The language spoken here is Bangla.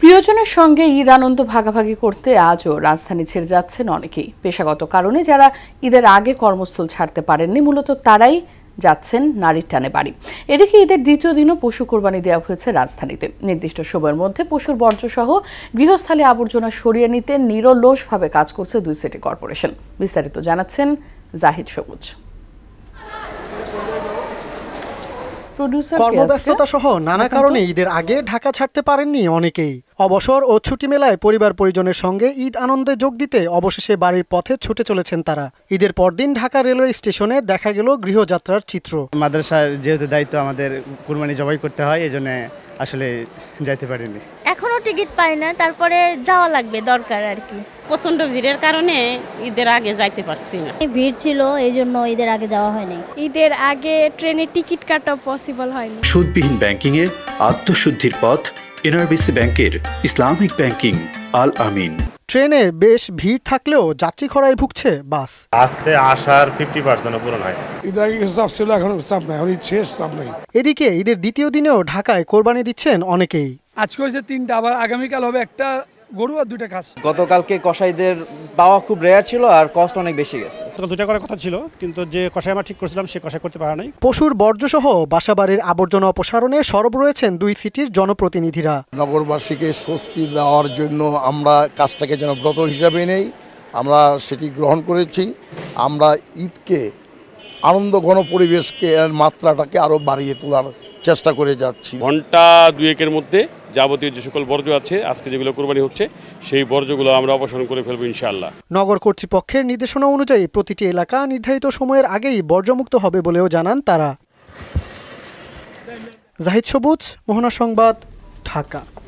প্রিয়জনের সঙ্গে ঈদ আনন্দ ভাগাভাগি করতে আজও রাজধানী ছেড়ে যাচ্ছেন অনেকেই পেশাগত কারণে যারা ঈদের আগে কর্মস্থল ছাড়তে পারেননি মূলত তারাই যাচ্ছেন নারীর টানে বাড়ি এদিকে ঈদের দ্বিতীয় দিনও পশু কোরবানি দেওয়া হয়েছে রাজধানীতে নির্দিষ্ট সময়ের মধ্যে পশুর বর্জ্যসহ গৃহস্থলে আবর্জনা সরিয়ে নিতে নিরলসভাবে কাজ করছে দুই সিটি কর্পোরেশন বিস্তারিত জানাচ্ছেন জাহিদ সবুজ কর্মব্যস্ততা সহ নানা কারণে ঈদের আগে ঢাকা ছাড়তে পারেননি অনেকেই অবসর ও ছুটি মেলায় পরিবার পরিজনের সঙ্গে ঈদ আনন্দে যোগ দিতে অবশেষে বাড়ির পথে ছুটে চলেছেন তারা ঈদের পরদিন ঢাকা রেলওয়ে স্টেশনে দেখা গেল গৃহযাত্রার চিত্র মাদ্রাসার যেহেতু দায়িত্ব আমাদের কুরবানি জবাই করতে হয় এজন্য আসলে যাইতে পারিনি টিকিট পাই না তারপরে যাওয়া লাগবে দরকার আর কি প্রচন্ড ভিড়ের কারণে ঈদের আগে যাইতে পারছি না ভিড় ছিল এই জন্য ঈদের আগে যাওয়া হয়নি ঈদের আগে ট্রেনে টিকিট কাটা পসিবল হয়নি সুদবিহীন ব্যাংকিং এ আত্মশুদ্ধির পথ এনআরবিসি ব্যাংকের ইসলামিক ব্যাংকিং আল আমিন ট্রেনে বেশ ভিড় থাকলেও যাত্রী খরায় ভুগছে বাস আজকে আসার ফিফটি পার্সেন্ট পূরণ হয় ঈদ আগে চাপ ছিল এখন চাপ নাই এখন শেষ চাপ নাই এদিকে ঈদের দ্বিতীয় দিনেও ঢাকায় কোরবানি দিচ্ছেন অনেকেই আজকে হয়েছে তিনটা আবার আগামীকাল হবে একটা গরু আর দুইটা খাস গতকালকে কষাইদের পাওয়া খুব রেয়ার ছিল আর কষ্ট অনেক বেশি গেছে দুইটা করার কথা ছিল কিন্তু যে কষাই আমরা ঠিক করেছিলাম সে কষাই করতে পারা নাই পশুর বর্জ্য সহ বাসাবাড়ির আবর্জনা অপসারণে সরব রয়েছেন দুই সিটির জনপ্রতিনিধিরা নগরবাসীকে স্বস্তি দেওয়ার জন্য আমরা কাজটাকে যেন ব্রত হিসাবে নেই আমরা সেটি গ্রহণ করেছি আমরা ঈদকে আনন্দ ঘন পরিবেশকে মাত্রাটাকে আরও বাড়িয়ে তোলার চেষ্টা করে যাচ্ছি ঘন্টা দুয়েকের মধ্যে যাবতীয় যে সকল বর্জ্য আছে আজকে যেগুলো কোরবানি হচ্ছে সেই বর্জ্যগুলো আমরা অপসারণ করে ফেলবো ইনশাআল্লাহ নগর কর্তৃপক্ষের নির্দেশনা অনুযায়ী প্রতিটি এলাকা নির্ধারিত সময়ের আগেই বর্জ্যমুক্ত হবে বলেও জানান তারা জাহিদ সবুজ মোহনা সংবাদ ঢাকা